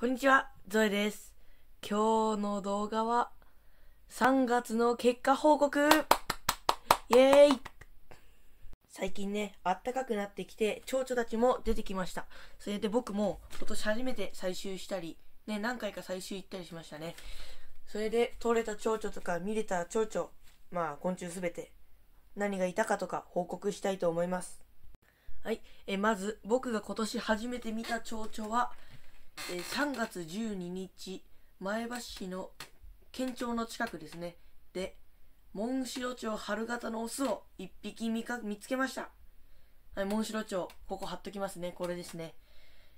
こんにちは、ゾエです。今日の動画は、3月の結果報告イェーイ最近ね、あったかくなってきて、蝶々たちも出てきました。それで僕も今年初めて採集したり、ね、何回か採集行ったりしましたね。それで、取れた蝶々とか見れた蝶々、まあ昆虫すべて、何がいたかとか報告したいと思います。はい、えまず僕が今年初めて見た蝶々は、え3月12日、前橋市の県庁の近くですね。で、モンシロチョウ春型のオスを1匹見か見つけました。はい、モンシロチョウ、ここ貼っときますね。これですね。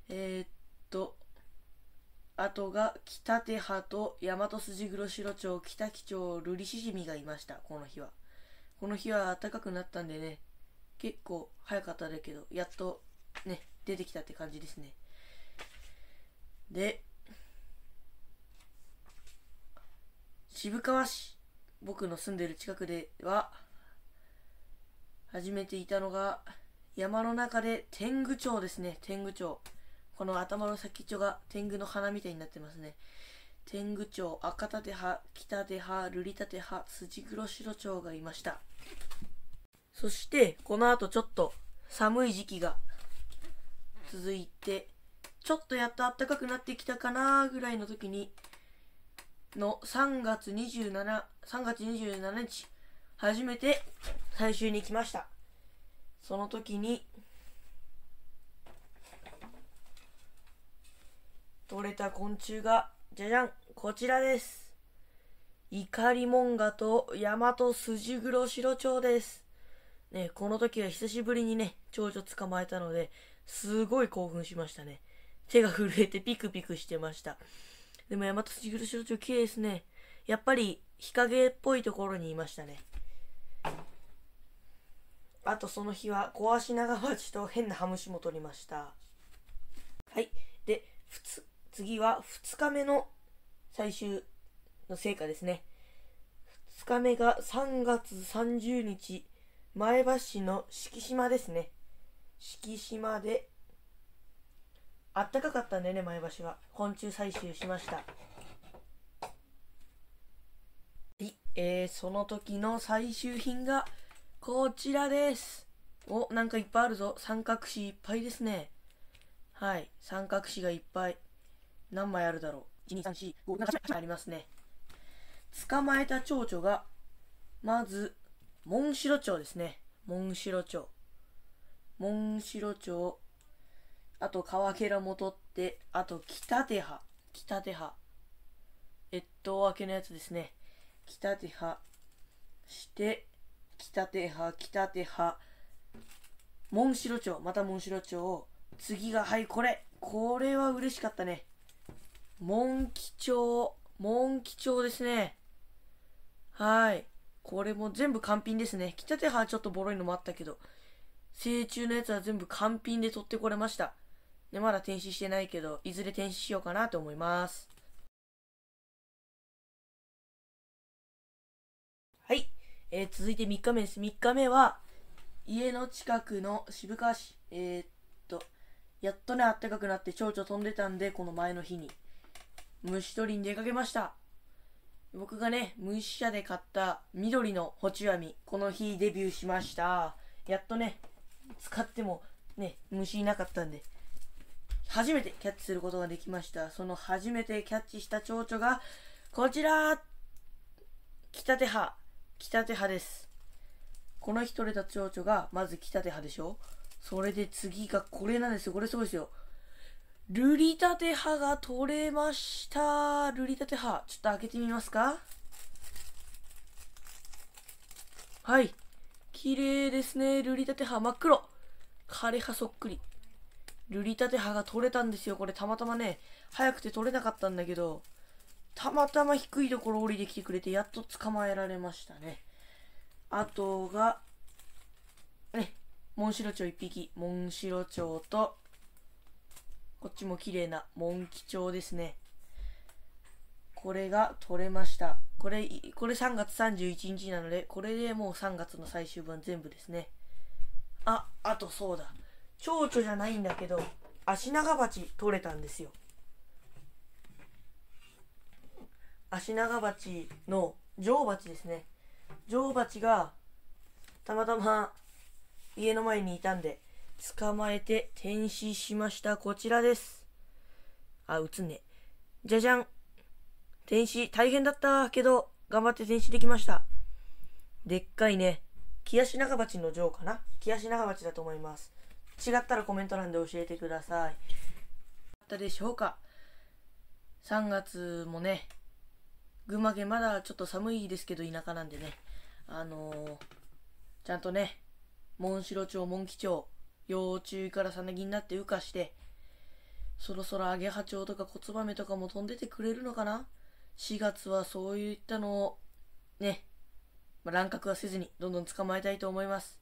えー、っと、あとが、北手派と大和筋黒白町、北木町、ルリシジミがいました、この日は。この日は暖かくなったんでね、結構早かっただけど、やっとね、出てきたって感じですね。で、渋川市、僕の住んでる近くでは、始めていたのが、山の中で天狗町ですね、天狗町。この頭の先っちょが天狗の花みたいになってますね。天狗町、赤盾派、北手派、瑠璃盾派、筋黒白町がいました。そして、この後ちょっと寒い時期が続いて、ちょっとやっと暖かくなってきたかなぐらいの時に、の3月27、3月27日、初めて最終に来ました。その時に、取れた昆虫が、じゃじゃん、こちらです。イカリモンガとヤマトスジグロシロチョウです。ね、この時は久しぶりにね、蝶々捕まえたので、すごい興奮しましたね。手が震えてピクピクしてました。でも山和千黒白鳥綺麗ですね。やっぱり日陰っぽいところにいましたね。あとその日は小足長鉢と変なハムシも取りました。はい。で、次は2日目の最終の成果ですね。2日目が3月30日、前橋市の敷島ですね。敷島であったかかったんでね前橋は昆虫採集しましたえー、その時の最終品がこちらですおなんかいっぱいあるぞ三角紙いっぱいですねはい三角紙がいっぱい何枚あるだろう12345ありますね捕まえた蝶々がまずモンシロチョウですねモンシロチョウモンシロチョウあと川ケラも取って、あと北手派。北手派。越冬明けのやつですね。北手派。して、北手派、北手派。モンシロチョウ、またモンシロチョウ。次が、はい、これ。これは嬉しかったね。モンキチョウ。モンキチョウですね。はい。これも全部完品ですね。北手派はちょっとボロいのもあったけど。成虫のやつは全部完品で取ってこれました。で、まだ停止してないけど、いずれ停止しようかなと思います。はい。えー、続いて3日目です。3日目は、家の近くの渋川市。えー、っと、やっとね、あったかくなって蝶々飛んでたんで、この前の日に。虫取りに出かけました。僕がね、虫社で買った緑のホチワミ、この日デビューしました。やっとね、使ってもね、虫いなかったんで、初めてキャッチすることができました。その初めてキャッチした蝶々が、こちら北手派。北手派です。この日取れた蝶々が、まず北手派でしょそれで次がこれなんですよ。これすごいですよ。ルリタテ派が取れました。ルリタテ派。ちょっと開けてみますか。はい。綺麗ですね。ルリタテ派真っ黒。枯葉そっくり。ルリタテ葉が取れたんですよ。これたまたまね、早くて取れなかったんだけど、たまたま低いところ降りてきてくれて、やっと捕まえられましたね。あとが、ね、モンシロチョウ1匹、モンシロチョウと、こっちも綺麗なモンキチョウですね。これが取れました。これ、これ3月31日なので、これでもう3月の最終版全部ですね。あ、あとそうだ。蝶々じゃないんだけど足長鉢取れたんですよ足長鉢の女王鉢ですね女王鉢がたまたま家の前にいたんで捕まえて転死しましたこちらですあうつねじゃじゃん転死大変だったけど頑張って転死できましたでっかいね木ガ長チのョ王かな木ガ長チだと思います違ったらコメント欄で教えてください。あったでしょうか ?3 月もね、群馬県まだちょっと寒いですけど田舎なんでね、あのー、ちゃんとね、モンシロチョウ、モンキチョウ、幼虫からさなぎになって羽化して、そろそろアゲハチョウとかコツバメとかも飛んでてくれるのかな ?4 月はそういったのを、ね、ま乱獲はせずにどんどん捕まえたいと思います。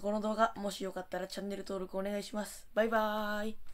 この動画、もしよかったらチャンネル登録お願いします。バイバーイ。